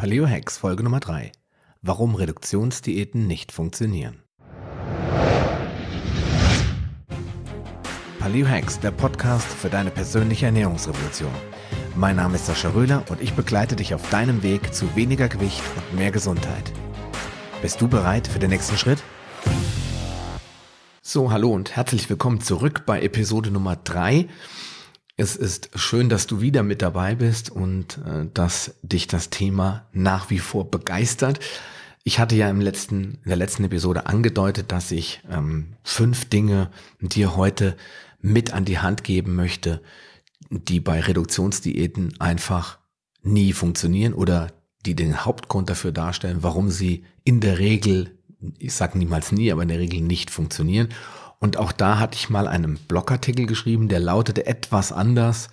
Paleo Hacks Folge Nummer 3. Warum Reduktionsdiäten nicht funktionieren. Paleo Hacks, der Podcast für deine persönliche Ernährungsrevolution. Mein Name ist Sascha Röhler und ich begleite dich auf deinem Weg zu weniger Gewicht und mehr Gesundheit. Bist du bereit für den nächsten Schritt? So, hallo und herzlich willkommen zurück bei Episode Nummer 3. Es ist schön, dass du wieder mit dabei bist und äh, dass dich das Thema nach wie vor begeistert. Ich hatte ja im letzten, in der letzten Episode angedeutet, dass ich ähm, fünf Dinge dir heute mit an die Hand geben möchte, die bei Reduktionsdiäten einfach nie funktionieren oder die den Hauptgrund dafür darstellen, warum sie in der Regel, ich sage niemals nie, aber in der Regel nicht funktionieren. Und auch da hatte ich mal einen Blogartikel geschrieben, der lautete etwas anders,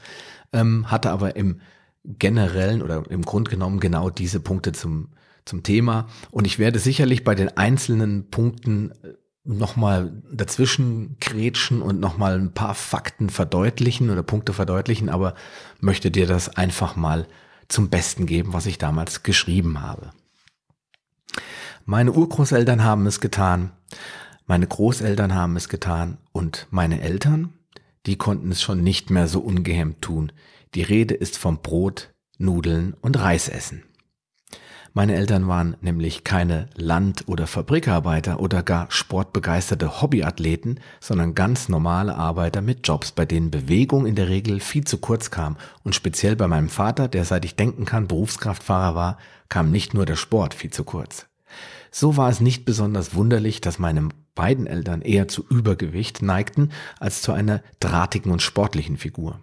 ähm, hatte aber im generellen oder im Grund genommen genau diese Punkte zum, zum Thema. Und ich werde sicherlich bei den einzelnen Punkten äh, nochmal dazwischen grätschen und nochmal ein paar Fakten verdeutlichen oder Punkte verdeutlichen, aber möchte dir das einfach mal zum Besten geben, was ich damals geschrieben habe. Meine Urgroßeltern haben es getan. Meine Großeltern haben es getan und meine Eltern, die konnten es schon nicht mehr so ungehemmt tun. Die Rede ist vom Brot, Nudeln und Reis essen. Meine Eltern waren nämlich keine Land- oder Fabrikarbeiter oder gar sportbegeisterte Hobbyathleten, sondern ganz normale Arbeiter mit Jobs, bei denen Bewegung in der Regel viel zu kurz kam. Und speziell bei meinem Vater, der seit ich denken kann Berufskraftfahrer war, kam nicht nur der Sport viel zu kurz. So war es nicht besonders wunderlich, dass meine beiden Eltern eher zu Übergewicht neigten als zu einer drahtigen und sportlichen Figur.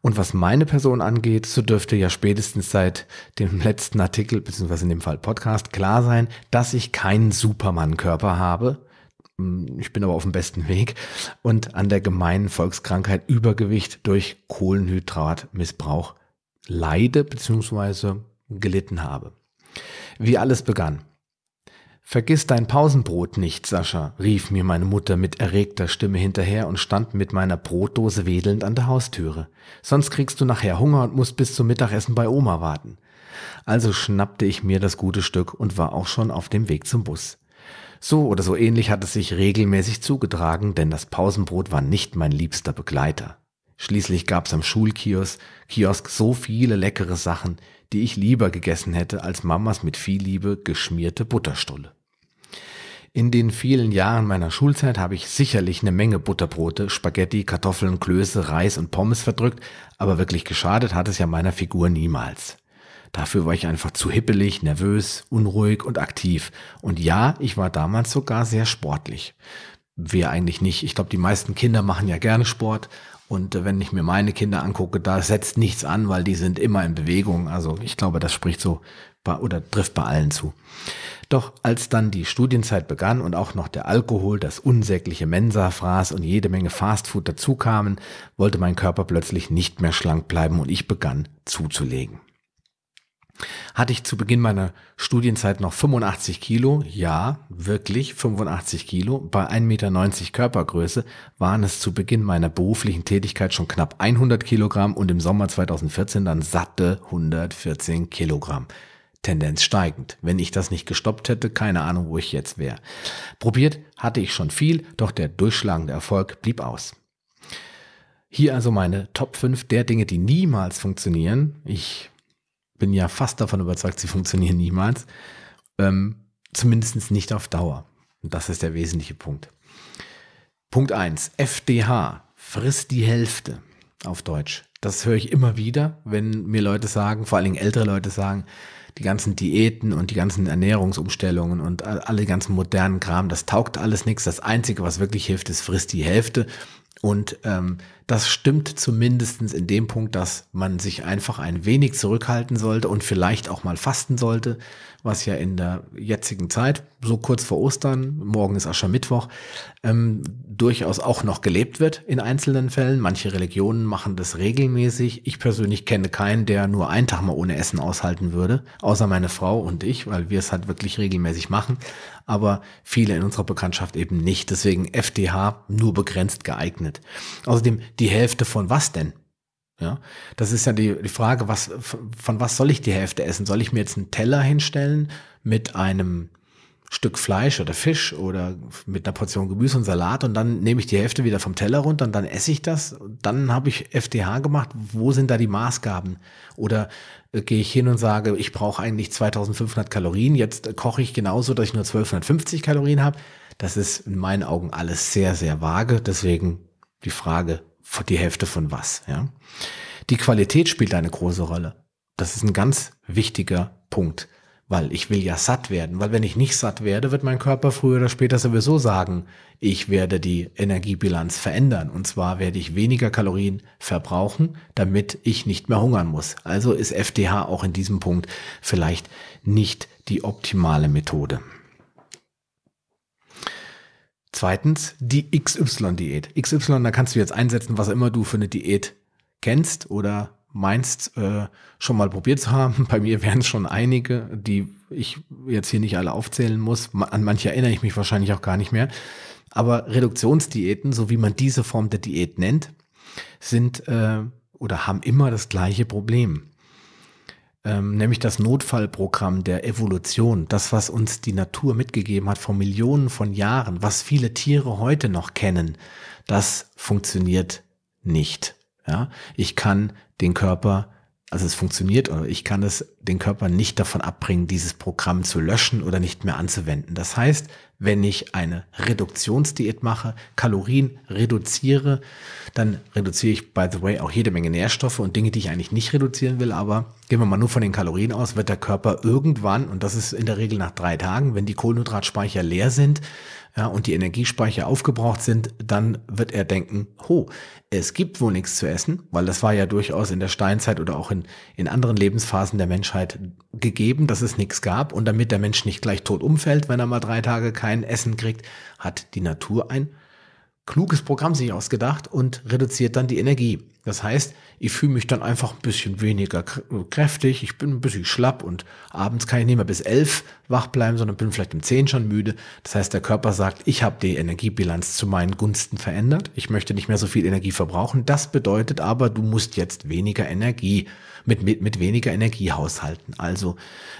Und was meine Person angeht, so dürfte ja spätestens seit dem letzten Artikel, beziehungsweise in dem Fall Podcast, klar sein, dass ich keinen supermann körper habe. Ich bin aber auf dem besten Weg und an der gemeinen Volkskrankheit Übergewicht durch Kohlenhydratmissbrauch leide, beziehungsweise gelitten habe. Wie alles begann. Vergiss dein Pausenbrot nicht, Sascha, rief mir meine Mutter mit erregter Stimme hinterher und stand mit meiner Brotdose wedelnd an der Haustüre. Sonst kriegst du nachher Hunger und musst bis zum Mittagessen bei Oma warten. Also schnappte ich mir das gute Stück und war auch schon auf dem Weg zum Bus. So oder so ähnlich hat es sich regelmäßig zugetragen, denn das Pausenbrot war nicht mein liebster Begleiter. Schließlich gab's am Schulkiosk Kiosk so viele leckere Sachen, die ich lieber gegessen hätte als Mamas mit viel Liebe geschmierte Butterstulle. In den vielen Jahren meiner Schulzeit habe ich sicherlich eine Menge Butterbrote, Spaghetti, Kartoffeln, Klöße, Reis und Pommes verdrückt, aber wirklich geschadet hat es ja meiner Figur niemals. Dafür war ich einfach zu hippelig, nervös, unruhig und aktiv. Und ja, ich war damals sogar sehr sportlich. Wer eigentlich nicht? Ich glaube, die meisten Kinder machen ja gerne Sport. Und äh, wenn ich mir meine Kinder angucke, da setzt nichts an, weil die sind immer in Bewegung. Also ich glaube, das spricht so bei, oder trifft bei allen zu. Doch als dann die Studienzeit begann und auch noch der Alkohol, das unsägliche Mensa-Fraß und jede Menge Fastfood dazukamen, wollte mein Körper plötzlich nicht mehr schlank bleiben und ich begann zuzulegen. Hatte ich zu Beginn meiner Studienzeit noch 85 Kilo? Ja, wirklich 85 Kilo. Bei 1,90 Meter Körpergröße waren es zu Beginn meiner beruflichen Tätigkeit schon knapp 100 Kilogramm und im Sommer 2014 dann satte 114 Kilogramm. Tendenz steigend. Wenn ich das nicht gestoppt hätte, keine Ahnung, wo ich jetzt wäre. Probiert hatte ich schon viel, doch der durchschlagende Erfolg blieb aus. Hier also meine Top 5 der Dinge, die niemals funktionieren. Ich bin ja fast davon überzeugt, sie funktionieren niemals. Ähm, Zumindest nicht auf Dauer. Und das ist der wesentliche Punkt. Punkt 1. FDH. Frisst die Hälfte auf Deutsch. Das höre ich immer wieder, wenn mir Leute sagen, vor allen Dingen ältere Leute sagen, die ganzen Diäten und die ganzen Ernährungsumstellungen und alle ganzen modernen Kram, das taugt alles nichts. Das Einzige, was wirklich hilft, ist frisst die Hälfte. Und ähm, das stimmt zumindestens in dem Punkt, dass man sich einfach ein wenig zurückhalten sollte und vielleicht auch mal fasten sollte, was ja in der jetzigen Zeit, so kurz vor Ostern, morgen ist Aschermittwoch, ähm, durchaus auch noch gelebt wird in einzelnen Fällen. Manche Religionen machen das regelmäßig. Ich persönlich kenne keinen, der nur einen Tag mal ohne Essen aushalten würde, außer meine Frau und ich, weil wir es halt wirklich regelmäßig machen, aber viele in unserer Bekanntschaft eben nicht. Deswegen FDH nur begrenzt geeignet. Außerdem die Hälfte von was denn? Ja, das ist ja die, die Frage, was, von was soll ich die Hälfte essen? Soll ich mir jetzt einen Teller hinstellen mit einem Stück Fleisch oder Fisch oder mit einer Portion Gemüse und Salat und dann nehme ich die Hälfte wieder vom Teller runter und dann esse ich das. Dann habe ich FDH gemacht. Wo sind da die Maßgaben? Oder äh, gehe ich hin und sage, ich brauche eigentlich 2500 Kalorien, jetzt koche ich genauso, dass ich nur 1250 Kalorien habe. Das ist in meinen Augen alles sehr, sehr vage. Deswegen die Frage, die Hälfte von was. Ja? Die Qualität spielt eine große Rolle. Das ist ein ganz wichtiger Punkt weil ich will ja satt werden, weil wenn ich nicht satt werde, wird mein Körper früher oder später sowieso sagen, ich werde die Energiebilanz verändern und zwar werde ich weniger Kalorien verbrauchen, damit ich nicht mehr hungern muss. Also ist FDH auch in diesem Punkt vielleicht nicht die optimale Methode. Zweitens die XY-Diät. XY, da kannst du jetzt einsetzen, was immer du für eine Diät kennst oder meinst, äh, schon mal probiert zu haben. Bei mir wären es schon einige, die ich jetzt hier nicht alle aufzählen muss. An manche erinnere ich mich wahrscheinlich auch gar nicht mehr. Aber Reduktionsdiäten, so wie man diese Form der Diät nennt, sind äh, oder haben immer das gleiche Problem. Ähm, nämlich das Notfallprogramm der Evolution, das, was uns die Natur mitgegeben hat vor Millionen von Jahren, was viele Tiere heute noch kennen, das funktioniert nicht. Ja, ich kann den Körper also es funktioniert oder ich kann es den Körper nicht davon abbringen, dieses Programm zu löschen oder nicht mehr anzuwenden. Das heißt, wenn ich eine Reduktionsdiät mache, Kalorien reduziere, dann reduziere ich, by the way, auch jede Menge Nährstoffe und Dinge, die ich eigentlich nicht reduzieren will. Aber gehen wir mal nur von den Kalorien aus, wird der Körper irgendwann, und das ist in der Regel nach drei Tagen, wenn die Kohlenhydratspeicher leer sind, ja, und die Energiespeicher aufgebraucht sind, dann wird er denken, ho, es gibt wohl nichts zu essen, weil das war ja durchaus in der Steinzeit oder auch in, in anderen Lebensphasen der Menschheit gegeben, dass es nichts gab. Und damit der Mensch nicht gleich tot umfällt, wenn er mal drei Tage kein Essen kriegt, hat die Natur ein kluges Programm sich ausgedacht und reduziert dann die Energie. Das heißt, ich fühle mich dann einfach ein bisschen weniger kräftig, ich bin ein bisschen schlapp und abends kann ich nicht mehr bis elf wach bleiben, sondern bin vielleicht um zehn schon müde. Das heißt, der Körper sagt, ich habe die Energiebilanz zu meinen Gunsten verändert, ich möchte nicht mehr so viel Energie verbrauchen. Das bedeutet aber, du musst jetzt weniger Energie, mit, mit, mit weniger Energie haushalten. Also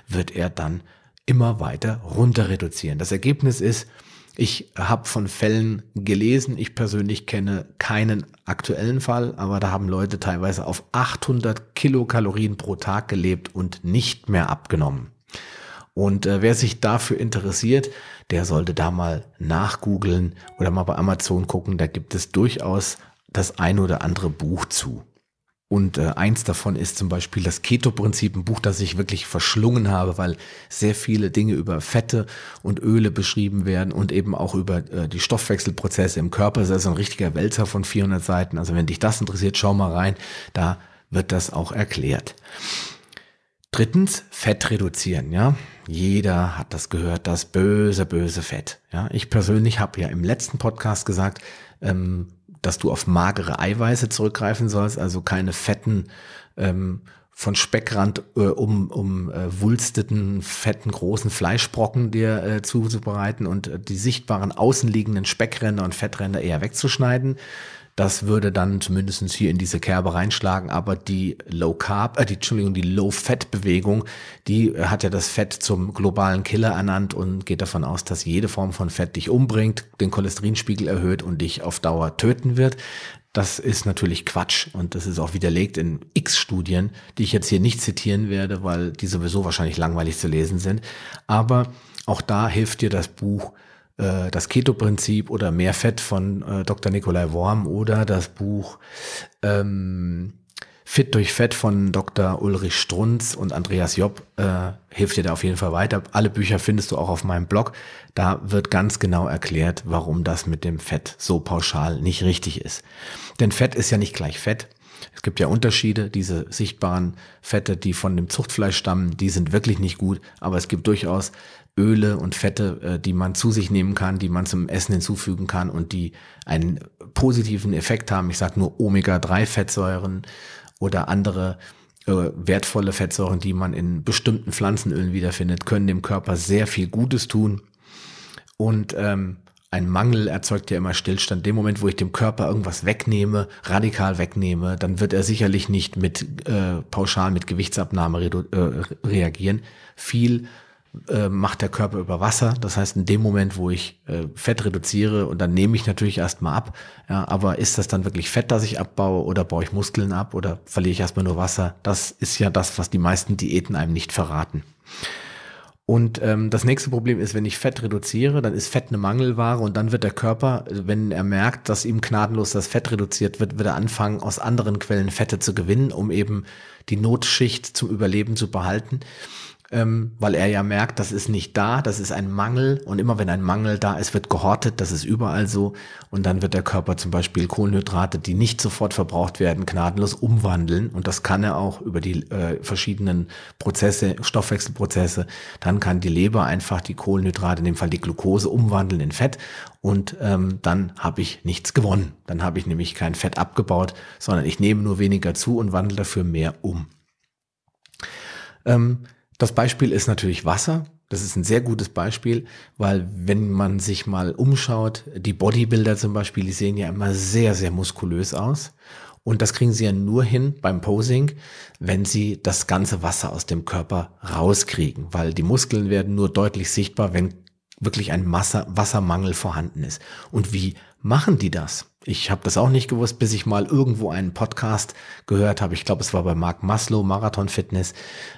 wird er dann immer weiter runter reduzieren. Das Ergebnis ist, ich habe von Fällen gelesen, ich persönlich kenne keinen aktuellen Fall, aber da haben Leute teilweise auf 800 Kilokalorien pro Tag gelebt und nicht mehr abgenommen. Und äh, wer sich dafür interessiert, der sollte da mal nachgoogeln oder mal bei Amazon gucken. Da gibt es durchaus das ein oder andere Buch zu. Und äh, eins davon ist zum Beispiel das Keto-Prinzip, ein Buch, das ich wirklich verschlungen habe, weil sehr viele Dinge über Fette und Öle beschrieben werden und eben auch über äh, die Stoffwechselprozesse im Körper. Das ist ein richtiger Wälzer von 400 Seiten. Also wenn dich das interessiert, schau mal rein. Da wird das auch erklärt. Drittens, Fett reduzieren, ja. Jeder hat das gehört, das böse, böse Fett. Ja, ich persönlich habe ja im letzten Podcast gesagt, ähm, dass du auf magere Eiweiße zurückgreifen sollst, also keine fetten, ähm, von Speckrand äh, um, um äh, wulsteten, fetten, großen Fleischbrocken dir äh, zuzubereiten und äh, die sichtbaren außenliegenden Speckränder und Fettränder eher wegzuschneiden, das würde dann zumindest hier in diese Kerbe reinschlagen, aber die Low Carb, äh, die, Entschuldigung, die Low Fat Bewegung, die äh, hat ja das Fett zum globalen Killer ernannt und geht davon aus, dass jede Form von Fett dich umbringt, den Cholesterinspiegel erhöht und dich auf Dauer töten wird. Das ist natürlich Quatsch und das ist auch widerlegt in X-Studien, die ich jetzt hier nicht zitieren werde, weil die sowieso wahrscheinlich langweilig zu lesen sind. Aber auch da hilft dir das Buch äh, das Keto-Prinzip oder Mehr Fett von äh, Dr. Nikolai Worm oder das Buch ähm, Fit durch Fett von Dr. Ulrich Strunz und Andreas Job äh, hilft dir da auf jeden Fall weiter. Alle Bücher findest du auch auf meinem Blog. Da wird ganz genau erklärt, warum das mit dem Fett so pauschal nicht richtig ist. Denn Fett ist ja nicht gleich Fett. Es gibt ja Unterschiede. Diese sichtbaren Fette, die von dem Zuchtfleisch stammen, die sind wirklich nicht gut. Aber es gibt durchaus Öle und Fette, äh, die man zu sich nehmen kann, die man zum Essen hinzufügen kann und die einen positiven Effekt haben. Ich sage nur Omega-3-Fettsäuren oder andere äh, wertvolle Fettsäuren, die man in bestimmten Pflanzenölen wiederfindet, können dem Körper sehr viel Gutes tun. Und ähm, ein Mangel erzeugt ja immer Stillstand. Dem Moment, wo ich dem Körper irgendwas wegnehme, radikal wegnehme, dann wird er sicherlich nicht mit äh, pauschal mit Gewichtsabnahme äh, reagieren. Viel äh, macht der Körper über Wasser. Das heißt, in dem Moment, wo ich äh, Fett reduziere und dann nehme ich natürlich erstmal ab. Ja, aber ist das dann wirklich Fett, das ich abbaue oder baue ich Muskeln ab oder verliere ich erstmal nur Wasser? Das ist ja das, was die meisten Diäten einem nicht verraten. Und ähm, das nächste Problem ist, wenn ich Fett reduziere, dann ist Fett eine Mangelware und dann wird der Körper, wenn er merkt, dass ihm gnadenlos das Fett reduziert wird, wird er anfangen, aus anderen Quellen Fette zu gewinnen, um eben die Notschicht zum Überleben zu behalten ähm, weil er ja merkt, das ist nicht da, das ist ein Mangel und immer wenn ein Mangel da ist, wird gehortet, das ist überall so und dann wird der Körper zum Beispiel Kohlenhydrate, die nicht sofort verbraucht werden, gnadenlos umwandeln und das kann er auch über die äh, verschiedenen Prozesse, Stoffwechselprozesse, dann kann die Leber einfach die Kohlenhydrate, in dem Fall die Glucose, umwandeln in Fett und ähm, dann habe ich nichts gewonnen. Dann habe ich nämlich kein Fett abgebaut, sondern ich nehme nur weniger zu und wandle dafür mehr um. Ähm, das Beispiel ist natürlich Wasser. Das ist ein sehr gutes Beispiel, weil wenn man sich mal umschaut, die Bodybuilder zum Beispiel, die sehen ja immer sehr, sehr muskulös aus. Und das kriegen sie ja nur hin beim Posing, wenn sie das ganze Wasser aus dem Körper rauskriegen, weil die Muskeln werden nur deutlich sichtbar, wenn wirklich ein Wasser Wassermangel vorhanden ist. Und wie machen die das? Ich habe das auch nicht gewusst, bis ich mal irgendwo einen Podcast gehört habe. Ich glaube, es war bei Mark Maslow, Marathon Fitness,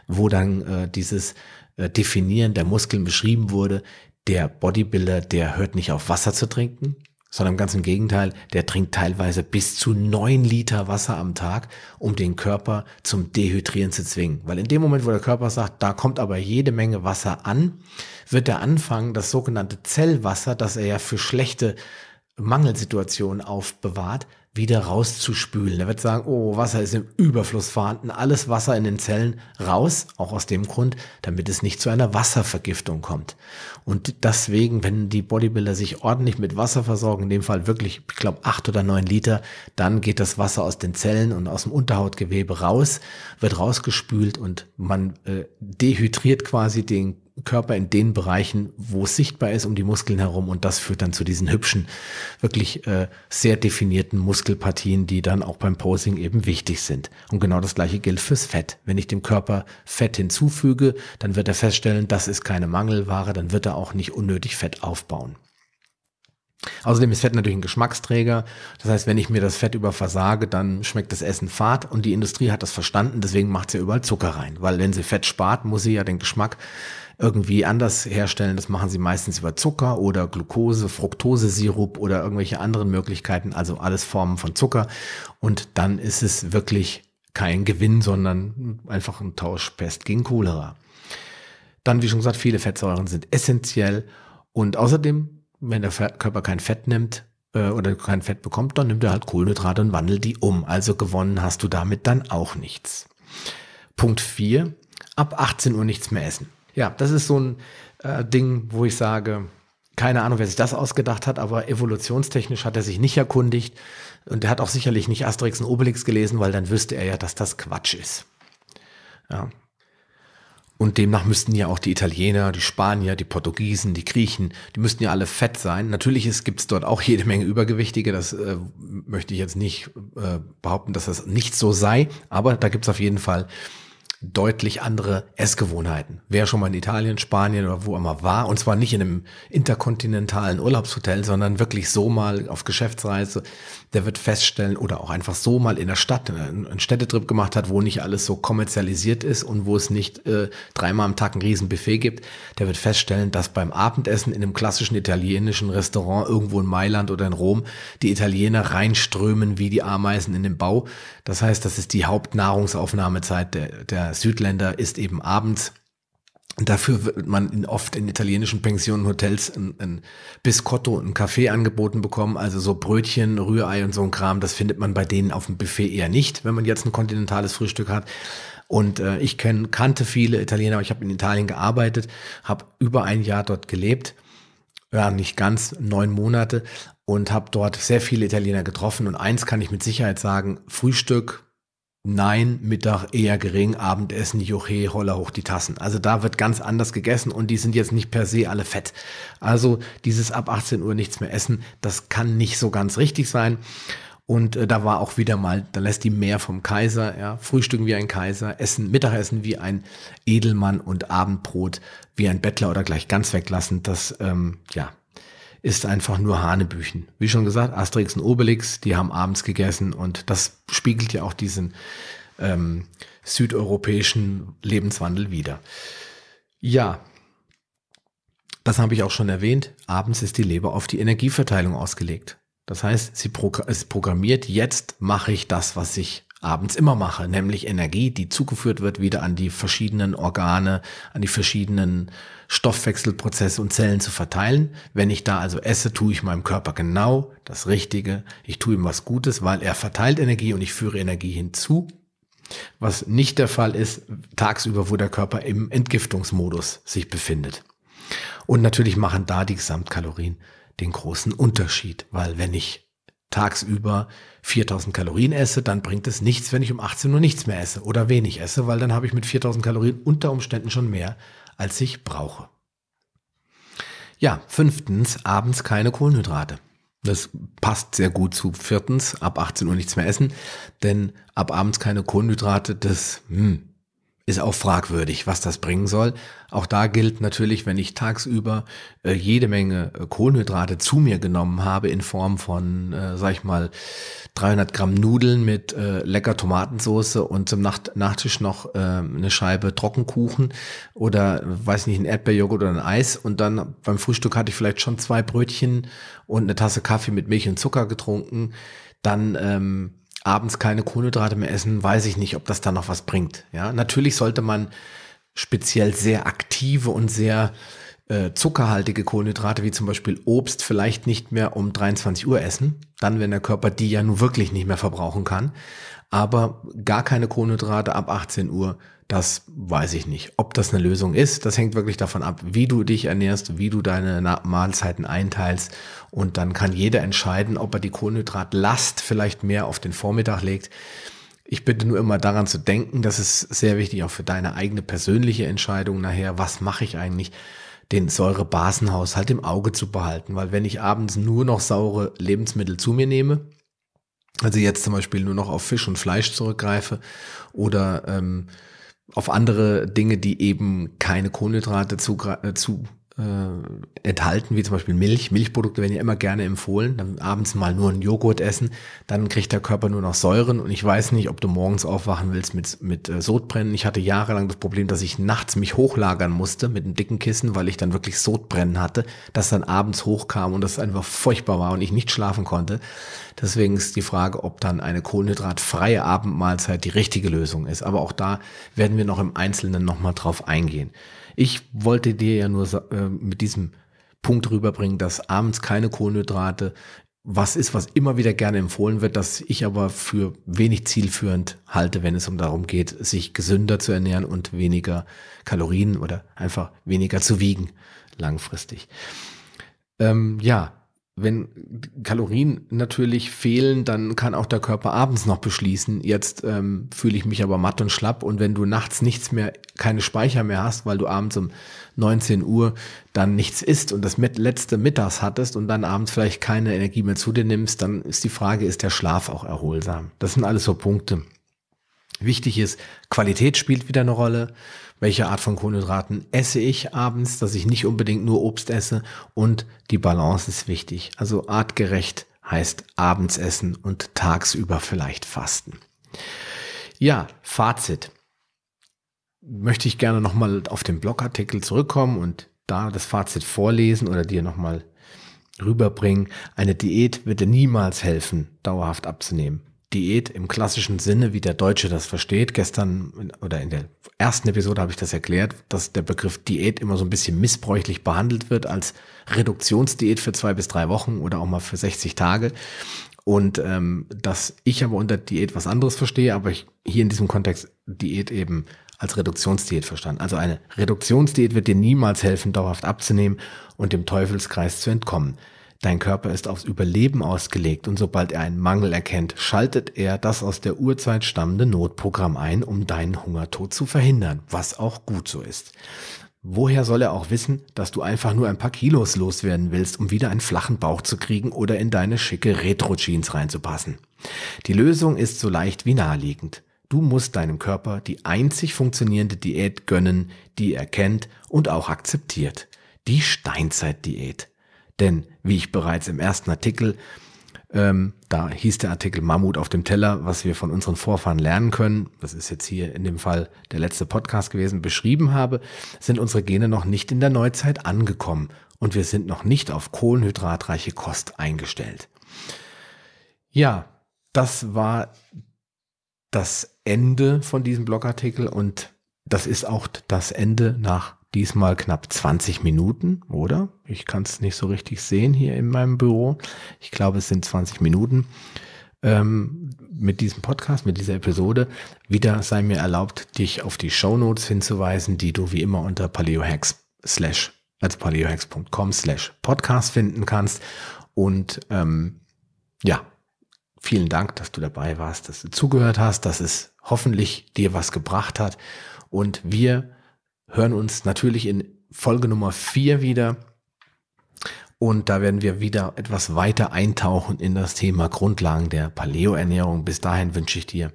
wo dann äh, dieses äh, Definieren der Muskeln beschrieben wurde. Der Bodybuilder, der hört nicht auf Wasser zu trinken, sondern ganz im Gegenteil, der trinkt teilweise bis zu neun Liter Wasser am Tag, um den Körper zum Dehydrieren zu zwingen. Weil in dem Moment, wo der Körper sagt, da kommt aber jede Menge Wasser an, wird er anfangen, das sogenannte Zellwasser, das er ja für schlechte Mangelsituationen aufbewahrt, wieder rauszuspülen. Er wird sagen, oh, Wasser ist im Überfluss vorhanden, alles Wasser in den Zellen raus, auch aus dem Grund, damit es nicht zu einer Wasservergiftung kommt. Und deswegen, wenn die Bodybuilder sich ordentlich mit Wasser versorgen, in dem Fall wirklich, ich glaube, acht oder neun Liter, dann geht das Wasser aus den Zellen und aus dem Unterhautgewebe raus, wird rausgespült und man äh, dehydriert quasi den Körper in den Bereichen, wo es sichtbar ist, um die Muskeln herum. Und das führt dann zu diesen hübschen, wirklich äh, sehr definierten Muskelpartien, die dann auch beim Posing eben wichtig sind. Und genau das gleiche gilt fürs Fett. Wenn ich dem Körper Fett hinzufüge, dann wird er feststellen, das ist keine Mangelware, dann wird er auch nicht unnötig Fett aufbauen. Außerdem ist Fett natürlich ein Geschmacksträger. Das heißt, wenn ich mir das Fett über versage, dann schmeckt das Essen fad und die Industrie hat das verstanden, deswegen macht sie überall Zucker rein. Weil wenn sie Fett spart, muss sie ja den Geschmack irgendwie anders herstellen. Das machen sie meistens über Zucker oder Glucose, Fructosesirup oder irgendwelche anderen Möglichkeiten, also alles Formen von Zucker. Und dann ist es wirklich kein Gewinn, sondern einfach ein Tauschpest gegen Cholera. Dann, wie schon gesagt, viele Fettsäuren sind essentiell und außerdem, wenn der Körper kein Fett nimmt äh, oder kein Fett bekommt, dann nimmt er halt Kohlenhydrate und wandelt die um. Also gewonnen hast du damit dann auch nichts. Punkt 4. Ab 18 Uhr nichts mehr essen ja, das ist so ein äh, Ding, wo ich sage, keine Ahnung, wer sich das ausgedacht hat, aber evolutionstechnisch hat er sich nicht erkundigt und er hat auch sicherlich nicht Asterix und Obelix gelesen, weil dann wüsste er ja, dass das Quatsch ist. Ja. Und demnach müssten ja auch die Italiener, die Spanier, die Portugiesen, die Griechen, die müssten ja alle fett sein. Natürlich gibt es dort auch jede Menge Übergewichtige, das äh, möchte ich jetzt nicht äh, behaupten, dass das nicht so sei, aber da gibt es auf jeden Fall deutlich andere Essgewohnheiten. Wer schon mal in Italien, Spanien oder wo immer war, und zwar nicht in einem interkontinentalen Urlaubshotel, sondern wirklich so mal auf Geschäftsreise, der wird feststellen oder auch einfach so mal in der Stadt einen Städtetrip gemacht hat, wo nicht alles so kommerzialisiert ist und wo es nicht äh, dreimal am Tag ein Riesenbuffet gibt, der wird feststellen, dass beim Abendessen in einem klassischen italienischen Restaurant irgendwo in Mailand oder in Rom die Italiener reinströmen wie die Ameisen in den Bau. Das heißt, das ist die Hauptnahrungsaufnahmezeit der, der Südländer, ist eben abends. dafür wird man in, oft in italienischen Pensionen, Hotels ein, ein Biscotto ein Kaffee angeboten bekommen. Also so Brötchen, Rührei und so ein Kram, das findet man bei denen auf dem Buffet eher nicht, wenn man jetzt ein kontinentales Frühstück hat. Und äh, ich kenn, kannte viele Italiener, ich habe in Italien gearbeitet, habe über ein Jahr dort gelebt ja, nicht ganz neun Monate und habe dort sehr viele Italiener getroffen. Und eins kann ich mit Sicherheit sagen, Frühstück, nein, Mittag eher gering, Abendessen, Joche, holla hoch die Tassen. Also da wird ganz anders gegessen und die sind jetzt nicht per se alle fett. Also dieses ab 18 Uhr nichts mehr essen, das kann nicht so ganz richtig sein. Und äh, da war auch wieder mal, da lässt die mehr vom Kaiser, ja, frühstücken wie ein Kaiser, essen, Mittagessen wie ein Edelmann und Abendbrot wie ein Bettler oder gleich ganz weglassen. Das, ähm, ja, ist einfach nur Hanebüchen. Wie schon gesagt, Asterix und Obelix, die haben abends gegessen und das spiegelt ja auch diesen ähm, südeuropäischen Lebenswandel wieder. Ja, das habe ich auch schon erwähnt. Abends ist die Leber auf die Energieverteilung ausgelegt. Das heißt, sie progr es programmiert, jetzt mache ich das, was ich abends immer mache, nämlich Energie, die zugeführt wird wieder an die verschiedenen Organe, an die verschiedenen Stoffwechselprozesse und Zellen zu verteilen. Wenn ich da also esse, tue ich meinem Körper genau das Richtige. Ich tue ihm was Gutes, weil er verteilt Energie und ich führe Energie hinzu. Was nicht der Fall ist, tagsüber, wo der Körper im Entgiftungsmodus sich befindet. Und natürlich machen da die Gesamtkalorien den großen Unterschied, weil wenn ich tagsüber 4000 Kalorien esse, dann bringt es nichts, wenn ich um 18 Uhr nichts mehr esse oder wenig esse, weil dann habe ich mit 4000 Kalorien unter Umständen schon mehr, als ich brauche. Ja, fünftens, abends keine Kohlenhydrate. Das passt sehr gut zu viertens, ab 18 Uhr nichts mehr essen, denn ab abends keine Kohlenhydrate, das, hm, ist auch fragwürdig, was das bringen soll. Auch da gilt natürlich, wenn ich tagsüber äh, jede Menge äh, Kohlenhydrate zu mir genommen habe in Form von, äh, sag ich mal, 300 Gramm Nudeln mit äh, lecker Tomatensauce und zum Nacht Nachtisch noch äh, eine Scheibe Trockenkuchen oder, weiß nicht, ein Erdbeerjoghurt oder ein Eis und dann beim Frühstück hatte ich vielleicht schon zwei Brötchen und eine Tasse Kaffee mit Milch und Zucker getrunken, dann ähm, abends keine Kohlenhydrate mehr essen, weiß ich nicht, ob das dann noch was bringt. Ja, natürlich sollte man speziell sehr aktive und sehr äh, zuckerhaltige Kohlenhydrate wie zum Beispiel Obst vielleicht nicht mehr um 23 Uhr essen, dann wenn der Körper die ja nun wirklich nicht mehr verbrauchen kann, aber gar keine Kohlenhydrate ab 18 Uhr das weiß ich nicht. Ob das eine Lösung ist, das hängt wirklich davon ab, wie du dich ernährst, wie du deine Mahlzeiten einteilst. Und dann kann jeder entscheiden, ob er die Kohlenhydratlast vielleicht mehr auf den Vormittag legt. Ich bitte nur immer daran zu denken, das ist sehr wichtig auch für deine eigene persönliche Entscheidung nachher. Was mache ich eigentlich? Den Säurebasenhaushalt halt im Auge zu behalten, weil wenn ich abends nur noch saure Lebensmittel zu mir nehme, also jetzt zum Beispiel nur noch auf Fisch und Fleisch zurückgreife oder ähm, auf andere Dinge, die eben keine Kohlenhydrate zu, äh, zu äh, enthalten, wie zum Beispiel Milch. Milchprodukte werden ja immer gerne empfohlen. Dann abends mal nur einen Joghurt essen, dann kriegt der Körper nur noch Säuren. Und ich weiß nicht, ob du morgens aufwachen willst mit, mit äh, Sodbrennen. Ich hatte jahrelang das Problem, dass ich nachts mich hochlagern musste mit einem dicken Kissen, weil ich dann wirklich Sodbrennen hatte, das dann abends hochkam und das einfach furchtbar war und ich nicht schlafen konnte. Deswegen ist die Frage, ob dann eine kohlenhydratfreie Abendmahlzeit die richtige Lösung ist. Aber auch da werden wir noch im Einzelnen nochmal drauf eingehen. Ich wollte dir ja nur äh, mit diesem Punkt rüberbringen, dass abends keine Kohlenhydrate was ist, was immer wieder gerne empfohlen wird, dass ich aber für wenig zielführend halte, wenn es um darum geht, sich gesünder zu ernähren und weniger Kalorien oder einfach weniger zu wiegen langfristig. Ähm, ja, wenn Kalorien natürlich fehlen, dann kann auch der Körper abends noch beschließen. Jetzt ähm, fühle ich mich aber matt und schlapp. Und wenn du nachts nichts mehr, keine Speicher mehr hast, weil du abends um 19 Uhr dann nichts isst und das mit letzte Mittags hattest und dann abends vielleicht keine Energie mehr zu dir nimmst, dann ist die Frage, ist der Schlaf auch erholsam? Das sind alles so Punkte. Wichtig ist, Qualität spielt wieder eine Rolle. Welche Art von Kohlenhydraten esse ich abends, dass ich nicht unbedingt nur Obst esse und die Balance ist wichtig. Also artgerecht heißt abends essen und tagsüber vielleicht fasten. Ja, Fazit. Möchte ich gerne nochmal auf den Blogartikel zurückkommen und da das Fazit vorlesen oder dir nochmal rüberbringen. Eine Diät wird dir niemals helfen, dauerhaft abzunehmen. Diät im klassischen Sinne, wie der Deutsche das versteht. Gestern oder in der ersten Episode habe ich das erklärt, dass der Begriff Diät immer so ein bisschen missbräuchlich behandelt wird als Reduktionsdiät für zwei bis drei Wochen oder auch mal für 60 Tage. Und ähm, dass ich aber unter Diät was anderes verstehe, aber ich hier in diesem Kontext Diät eben als Reduktionsdiät verstanden. Also eine Reduktionsdiät wird dir niemals helfen, dauerhaft abzunehmen und dem Teufelskreis zu entkommen. Dein Körper ist aufs Überleben ausgelegt und sobald er einen Mangel erkennt, schaltet er das aus der Urzeit stammende Notprogramm ein, um deinen Hungertod zu verhindern, was auch gut so ist. Woher soll er auch wissen, dass du einfach nur ein paar Kilos loswerden willst, um wieder einen flachen Bauch zu kriegen oder in deine schicke Retro-Jeans reinzupassen? Die Lösung ist so leicht wie naheliegend. Du musst deinem Körper die einzig funktionierende Diät gönnen, die er kennt und auch akzeptiert. Die Steinzeit-Diät. Denn, wie ich bereits im ersten Artikel, ähm, da hieß der Artikel Mammut auf dem Teller, was wir von unseren Vorfahren lernen können, das ist jetzt hier in dem Fall der letzte Podcast gewesen, beschrieben habe, sind unsere Gene noch nicht in der Neuzeit angekommen und wir sind noch nicht auf kohlenhydratreiche Kost eingestellt. Ja, das war das Ende von diesem Blogartikel und das ist auch das Ende nach diesmal knapp 20 Minuten, oder? Ich kann es nicht so richtig sehen hier in meinem Büro. Ich glaube, es sind 20 Minuten. Ähm, mit diesem Podcast, mit dieser Episode. Wieder sei mir erlaubt, dich auf die Show Notes hinzuweisen, die du wie immer unter paleohacks slash, also paleohacks.com slash podcast finden kannst. Und ähm, ja, vielen Dank, dass du dabei warst, dass du zugehört hast, dass es hoffentlich dir was gebracht hat. Und wir hören uns natürlich in Folge Nummer 4 wieder. Und da werden wir wieder etwas weiter eintauchen in das Thema Grundlagen der Paleo-Ernährung. Bis dahin wünsche ich dir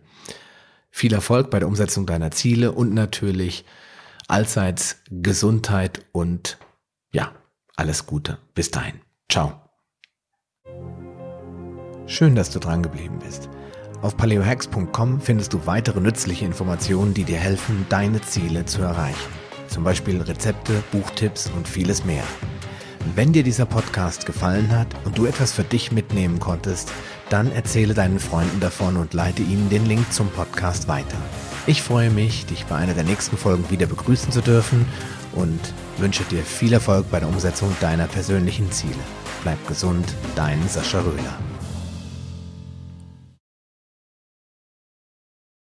viel Erfolg bei der Umsetzung deiner Ziele und natürlich allseits Gesundheit und ja, alles Gute. Bis dahin. Ciao. Schön, dass du dran geblieben bist. Auf paleohacks.com findest du weitere nützliche Informationen, die dir helfen, deine Ziele zu erreichen. Zum Beispiel Rezepte, Buchtipps und vieles mehr. Wenn dir dieser Podcast gefallen hat und du etwas für dich mitnehmen konntest, dann erzähle deinen Freunden davon und leite ihnen den Link zum Podcast weiter. Ich freue mich, dich bei einer der nächsten Folgen wieder begrüßen zu dürfen und wünsche dir viel Erfolg bei der Umsetzung deiner persönlichen Ziele. Bleib gesund, dein Sascha Röhler.